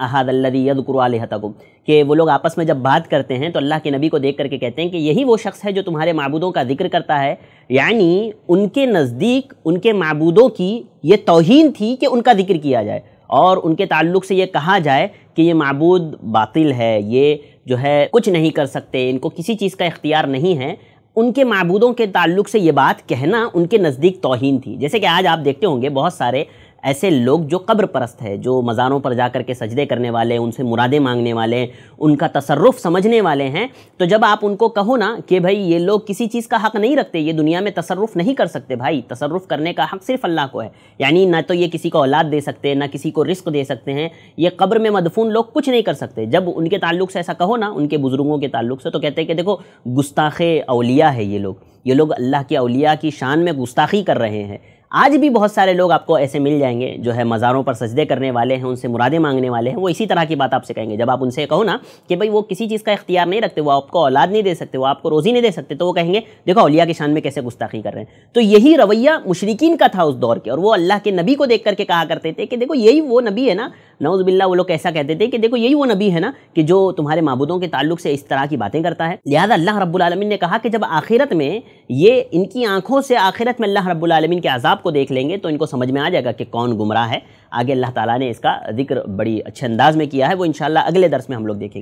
अहादल्लदी यदकुरहतकुम कि वो लोग आपस में जब बात करते हैं तो अल्लाह के नबी को देख करके कहते हैं कि यही वो शख्स है जो तुम्हारे मबूदों का जिक्र करता है यानी उनके नज़दीक उनके मबूदों की ये तोहन थी कि उनका जिक्र किया जाए और उनके ताल्लुक से ये कहा जाए कि ये मबूद बातिल है ये जो है कुछ नहीं कर सकते इनको किसी चीज़ का इख्तियार नहीं है उनके मबूदों के ताल्लुक से ये बात कहना उनके नज़दीक तोहन थी जैसे कि आज आप देखते होंगे बहुत सारे ऐसे लोग जो कब्र परस्त है जो मज़ारों पर जा कर के सजदे करने वाले उनसे मुरादें मांगने वाले उनका तसरफ़ समझने वाले हैं तो जब आप उनको कहो ना कि भाई ये लोग किसी चीज़ का हक़ नहीं रखते ये दुनिया में तसरफ़ नहीं कर सकते भाई तसरफ़ करने का हक़ सिर्फ अल्लाह को है यानी ना तो ये किसी को औलाद दे सकते हैं ना किसी को रिस्क दे सकते हैं ये कब्र में मदफून लोग कुछ नहीं कर सकते जब उनके ताल्लुक से ऐसा कहो ना उनके बुज़ुर्गों के ताल्लुक से तो कहते हैं कि देखो गुस्ताख़े अलिया है ये लोग ये लोग अल्लाह के अलिया की शान में गुस्ताखी कर रहे हैं आज भी बहुत सारे लोग आपको ऐसे मिल जाएंगे जो है मज़ारों पर सजदे करने वाले हैं उनसे मुरादे मांगने वाले हैं वो इसी तरह की बात आपसे कहेंगे जब आप उनसे कहो ना कि भाई वो किसी चीज़ का इख्तियार नहीं रखते वो आपको औलाद नहीं दे सकते वो आपको रोज़ी नहीं दे सकते तो वो कहेंगे देखो अलिया के शान में कैसे गुस्ताखी कर रहे हैं तो यही रवैया मुशरकिन का था उस दौर के और वो अल्लाह के नबी को देख करके कहा करते थे कि देखो यही वो नबी है ना नवज़ बिल्ला वो लोग ऐसा कहते थे कि देखो यही वो नबी है ना कि जो तुम्हारे महबूदों के ताल्लुक से इस तरह की बातें करता है लिहाजा अल्लाह रब्बुल रबालमीन ने कहा कि जब आखिरत में ये इनकी आंखों से आखिरत में अल्लाह रब्बुल रबालमीन के आज़ाब को देख लेंगे तो इनको समझ में आ जाएगा कि कौन गुमराह है आगे अल्लाह ताला ने इसका जिक्र बड़ी अच्छे अंदाज में किया है वो इनशाला अगले दर्स में हम लोग देखेंगे